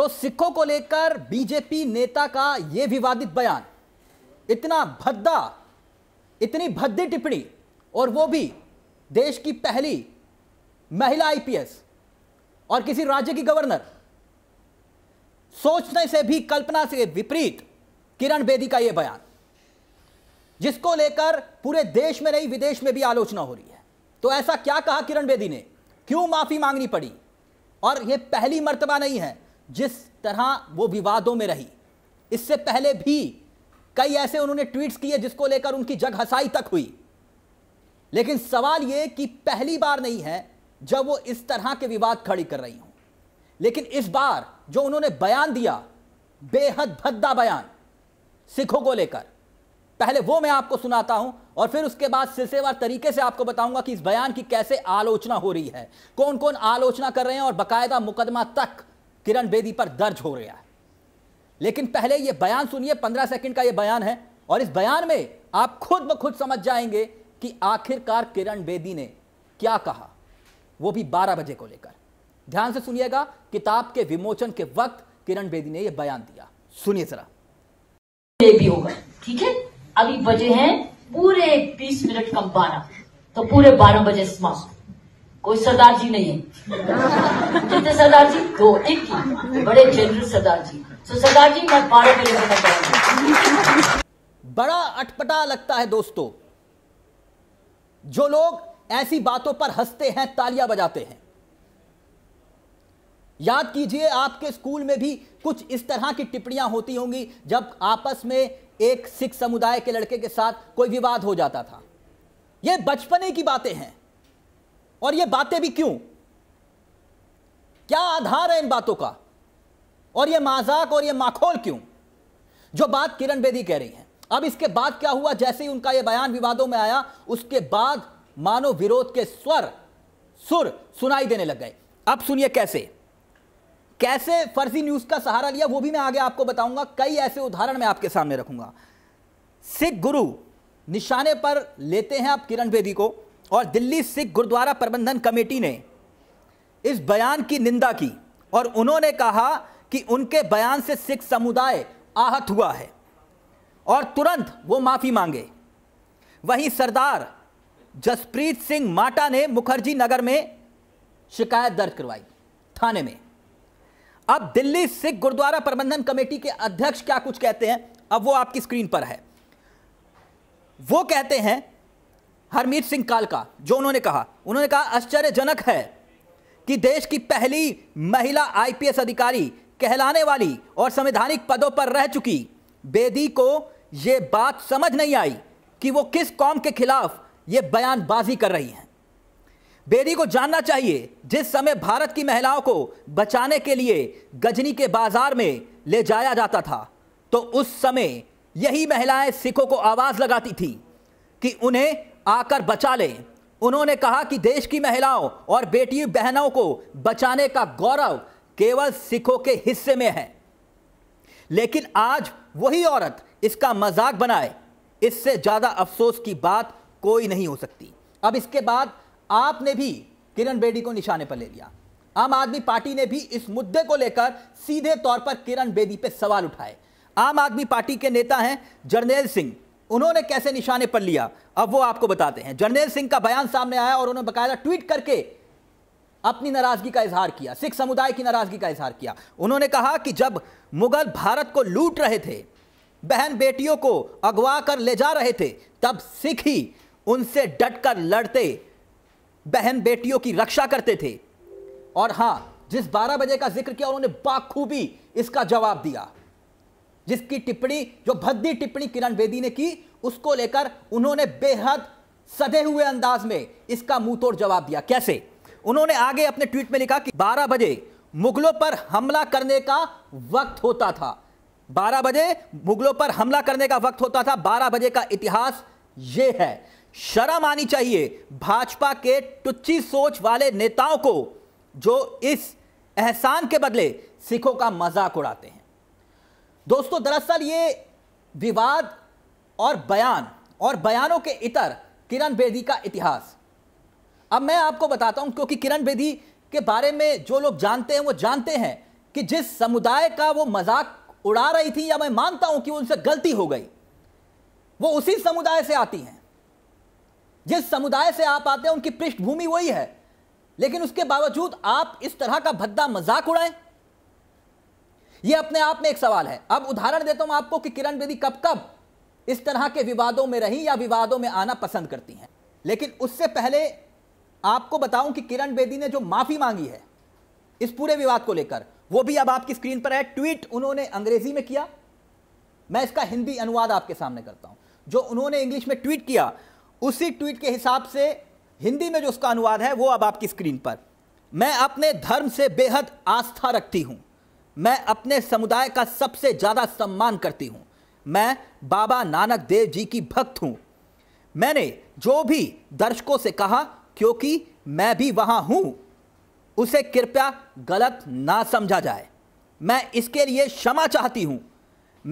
तो सिखों को लेकर बीजेपी नेता का यह विवादित बयान इतना भद्दा इतनी भद्दी टिप्पणी और वो भी देश की पहली महिला आईपीएस और किसी राज्य की गवर्नर सोचने से भी कल्पना से विपरीत किरण बेदी का यह बयान जिसको लेकर पूरे देश में नहीं विदेश में भी आलोचना हो रही है तो ऐसा क्या कहा किरण बेदी ने क्यों माफी मांगनी पड़ी और यह पहली मर्तबा नहीं है जिस तरह वो विवादों में रही इससे पहले भी कई ऐसे उन्होंने ट्वीट्स किए जिसको लेकर उनकी जग हसाई तक हुई लेकिन सवाल यह कि पहली बार नहीं है जब वो इस तरह के विवाद खड़ी कर रही हूं लेकिन इस बार जो उन्होंने बयान दिया बेहद भद्दा बयान सिखों को लेकर पहले वो मैं आपको सुनाता हूं और फिर उसके बाद सिलसिलेवार तरीके से आपको बताऊंगा कि इस बयान की कैसे आलोचना हो रही है कौन कौन आलोचना कर रहे हैं और बकायदा मुकदमा तक किरण बेदी पर दर्ज हो रहा है लेकिन पहले यह बयान सुनिए पंद्रह सेकंड का यह बयान है और इस बयान में आप खुद ब खुद समझ जाएंगे कि आखिरकार किरण बेदी ने क्या कहा वो भी 12 बजे को लेकर ध्यान से सुनिएगा किताब के विमोचन के वक्त किरण बेदी ने यह बयान दिया सुनिए जरा भी होगा ठीक है अभी बजे हैं पूरे 20 मिनट कम बारह तो पूरे 12 बजे समाप्त कोई सरदार जी नहीं है कितने सरदार जी दो एक ही बड़े जनरल सरदार जी तो सरदार जी मैं बारह बजे बड़ा अटपटा लगता है दोस्तों जो लोग ऐसी बातों पर हंसते हैं तालियां बजाते हैं याद कीजिए आपके स्कूल में भी कुछ इस तरह की टिप्पणियां होती होंगी जब आपस में एक सिख समुदाय के लड़के के साथ कोई विवाद हो जाता था यह बचपने की बातें हैं और ये बातें भी क्यों क्या आधार है इन बातों का और ये माजाक और ये माखोल क्यों जो बात किरण बेदी कह रही हैं अब इसके बाद क्या हुआ जैसे ही उनका यह बयान विवादों में आया उसके बाद मानव विरोध के स्वर सुर सुनाई देने लग गए अब सुनिए कैसे कैसे फर्जी न्यूज का सहारा लिया वो भी मैं आगे आपको बताऊंगा कई ऐसे उदाहरण मैं आपके सामने रखूंगा सिख गुरु निशाने पर लेते हैं आप किरण बेदी को और दिल्ली सिख गुरुद्वारा प्रबंधन कमेटी ने इस बयान की निंदा की और उन्होंने कहा कि उनके बयान से सिख समुदाय आहत हुआ है और तुरंत वो माफ़ी मांगे वहीं सरदार जसप्रीत सिंह माटा ने मुखर्जी नगर में शिकायत दर्ज करवाई थाने में अब दिल्ली सिख गुरुद्वारा प्रबंधन कमेटी के अध्यक्ष क्या कुछ कहते हैं अब वो आपकी स्क्रीन पर है वो कहते हैं हरमीत सिंह काल का जो उन्होंने कहा उन्होंने कहा आश्चर्यजनक है कि देश की पहली महिला आईपीएस अधिकारी कहलाने वाली और संवैधानिक पदों पर रह चुकी बेदी को ये बात समझ नहीं आई कि वो किस कौम के खिलाफ ये बयानबाजी कर रही हैं बेदी को जानना चाहिए जिस समय भारत की महिलाओं को बचाने के लिए गजनी के बाजार में ले जाया जाता था तो उस समय यही महिलाएं सिखों को आवाज लगाती थी कि उन्हें आकर बचा लें उन्होंने कहा कि देश की महिलाओं और बेटी बहनों को बचाने का गौरव केवल सिखों के हिस्से में है लेकिन आज वही औरत इसका मजाक बनाए इससे ज़्यादा अफसोस की बात कोई नहीं हो सकती अब इसके बाद आपने भी किरण बेदी को निशाने पर ले लिया आम आदमी पार्टी ने भी इस मुद्दे को लेकर सीधे तौर पर किरण बेदी पर सवाल उठाए आम आदमी पार्टी के नेता हैं जर्नेल सिंह उन्होंने कैसे निशाने पर लिया अब वो आपको बताते हैं जर्नेल सिंह का बयान सामने आया और उन्होंने बकायदा ट्वीट करके अपनी नाराजगी का इजहार किया सिख समुदाय की नाराजगी का इजहार किया उन्होंने कहा कि जब मुगल भारत को लूट रहे थे बहन बेटियों को अगवा कर ले जा रहे थे तब सिख ही उनसे डटकर लड़ते बहन बेटियों की रक्षा करते थे और हां जिस 12 बजे का जिक्र किया उन्होंने बाखूबी इसका जवाब दिया जिसकी टिप्पणी जो भद्दी टिप्पणी किरण बेदी ने की उसको लेकर उन्होंने बेहद सदे हुए अंदाज में इसका मुंह तोड़ जवाब दिया कैसे उन्होंने आगे अपने ट्वीट में लिखा कि 12 बजे मुगलों पर हमला करने का वक्त होता था 12 बजे मुगलों पर हमला करने का वक्त होता था 12 बजे का इतिहास ये है शर्म आनी चाहिए भाजपा के टुच्ची सोच वाले नेताओं को जो इस एहसान के बदले सिखों का मजाक उड़ाते हैं दोस्तों दरअसल ये विवाद और बयान और बयानों के इतर किरण बेदी का इतिहास अब मैं आपको बताता हूं क्योंकि किरण बेदी के बारे में जो लोग जानते हैं वो जानते हैं कि जिस समुदाय का वो मजाक उड़ा रही थी या मैं मानता हूं कि उनसे गलती हो गई वो उसी समुदाय से आती हैं जिस समुदाय से आप आते हैं उनकी पृष्ठभूमि वही है लेकिन उसके बावजूद आप इस तरह का भद्दा मजाक उड़ाएं यह अपने आप में एक सवाल है अब उदाहरण देता हूं आपको कि किरण बेदी कब कब इस तरह के विवादों में रही या विवादों में आना पसंद करती हैं लेकिन उससे पहले आपको बताऊं कि किरण बेदी ने जो माफी मांगी है इस पूरे विवाद को लेकर वो भी अब आपकी स्क्रीन पर है ट्वीट उन्होंने अंग्रेजी में किया मैं इसका हिंदी अनुवाद आपके सामने करता हूं जो उन्होंने इंग्लिश में ट्वीट किया उसी ट्वीट के हिसाब से हिंदी में जो उसका अनुवाद है वो अब आपकी स्क्रीन पर मैं अपने धर्म से बेहद आस्था रखती हूं मैं अपने समुदाय का सबसे ज़्यादा सम्मान करती हूँ मैं बाबा नानक देव जी की भक्त हूं मैंने जो भी दर्शकों से कहा क्योंकि मैं भी वहां हूं उसे कृपया गलत ना समझा जाए मैं इसके लिए क्षमा चाहती हूं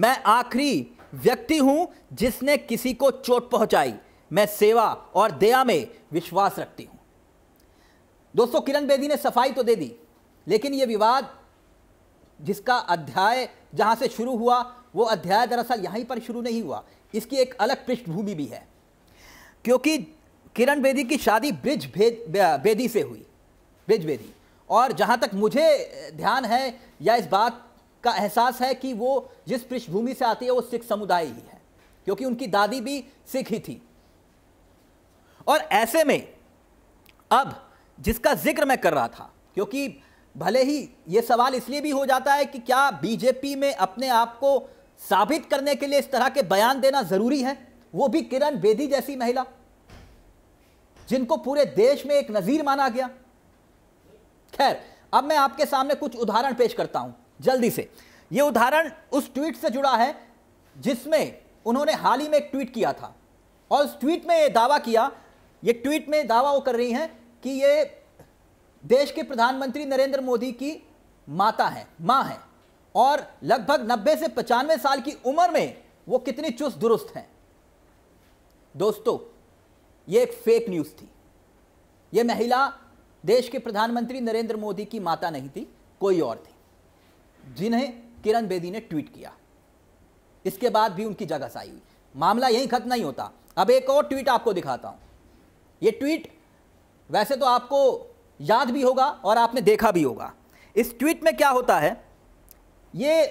मैं आखिरी व्यक्ति हूँ जिसने किसी को चोट पहुँचाई मैं सेवा और दया में विश्वास रखती हूँ दोस्तों किरण बेदी ने सफाई तो दे दी लेकिन यह विवाद जिसका अध्याय जहाँ से शुरू हुआ वो अध्याय दरअसल यहीं पर शुरू नहीं हुआ इसकी एक अलग पृष्ठभूमि भी है क्योंकि किरण बेदी की शादी ब्रिज भेद बेदी से हुई ब्रिज बेदी और जहाँ तक मुझे ध्यान है या इस बात का एहसास है कि वो जिस पृष्ठभूमि से आती है वो सिख समुदाय ही है क्योंकि उनकी दादी भी सिख ही थी और ऐसे में अब जिसका जिक्र मैं कर रहा था क्योंकि भले ही ये सवाल इसलिए भी हो जाता है कि क्या बीजेपी में अपने आप को साबित करने के लिए इस तरह के बयान देना जरूरी है वो भी किरण बेदी जैसी महिला जिनको पूरे देश में एक नजीर माना गया खैर अब मैं आपके सामने कुछ उदाहरण पेश करता हूं जल्दी से यह उदाहरण उस ट्वीट से जुड़ा है जिसमें उन्होंने हाल ही में एक ट्वीट किया था और उस ट्वीट में यह दावा किया ये ट्वीट में दावा वो कर रही हैं कि ये देश के प्रधानमंत्री नरेंद्र मोदी की माता है मां है और लगभग 90 से पचानवे साल की उम्र में वो कितनी चुस्त दुरुस्त हैं दोस्तों ये एक फेक न्यूज़ थी ये महिला देश के प्रधानमंत्री नरेंद्र मोदी की माता नहीं थी कोई और थी जिन्हें किरण बेदी ने ट्वीट किया इसके बाद भी उनकी जगह आई हुई मामला यही खत्म नहीं होता अब एक और ट्वीट आपको दिखाता हूं यह ट्वीट वैसे तो आपको याद भी होगा और आपने देखा भी होगा इस ट्वीट में क्या होता है ये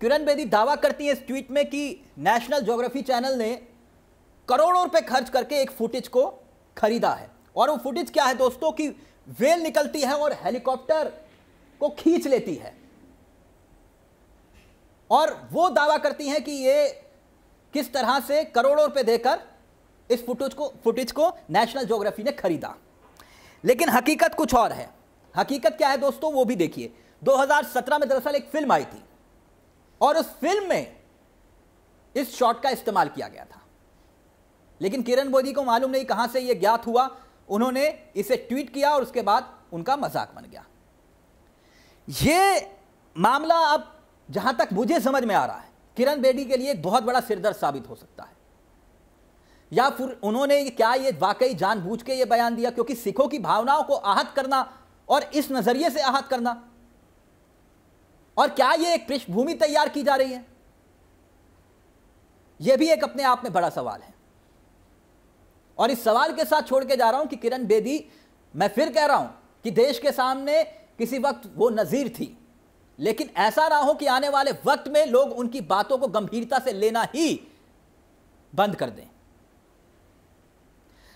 किरण बेदी दावा करती है इस ट्वीट में कि नेशनल ज्योग्राफी चैनल ने करोड़ों रुपए खर्च करके एक फुटेज को खरीदा है और वो फुटेज क्या है दोस्तों कि वेल निकलती है और हेलीकॉप्टर को खींच लेती है और वो दावा करती हैं कि ये किस तरह से करोड़ों रुपए देकर इस फुटेज को फुटेज को नेशनल ज्योग्राफी ने खरीदा लेकिन हकीकत कुछ और है हकीकत क्या है दोस्तों वो भी देखिए 2017 में दरअसल एक फिल्म आई थी और उस फिल्म में इस शॉट का इस्तेमाल किया गया था लेकिन किरण मोदी को मालूम नहीं कहां से यह ज्ञात हुआ उन्होंने इसे ट्वीट किया और उसके बाद उनका मजाक बन गया यह मामला अब जहां तक मुझे समझ में आ रहा है किरण बेदी के लिए एक बहुत बड़ा सिरदर्द साबित हो सकता है या फिर उन्होंने क्या ये वाकई जानबूझ के ये बयान दिया क्योंकि सिखों की भावनाओं को आहत करना और इस नज़रिए से आहत करना और क्या ये एक पृष्ठभूमि तैयार की जा रही है यह भी एक अपने आप में बड़ा सवाल है और इस सवाल के साथ छोड़ के जा रहा हूं कि किरण बेदी मैं फिर कह रहा हूं कि देश के सामने किसी वक्त वो नज़ीर थी लेकिन ऐसा ना हो कि आने वाले वक्त में लोग उनकी बातों को गंभीरता से लेना ही बंद कर दें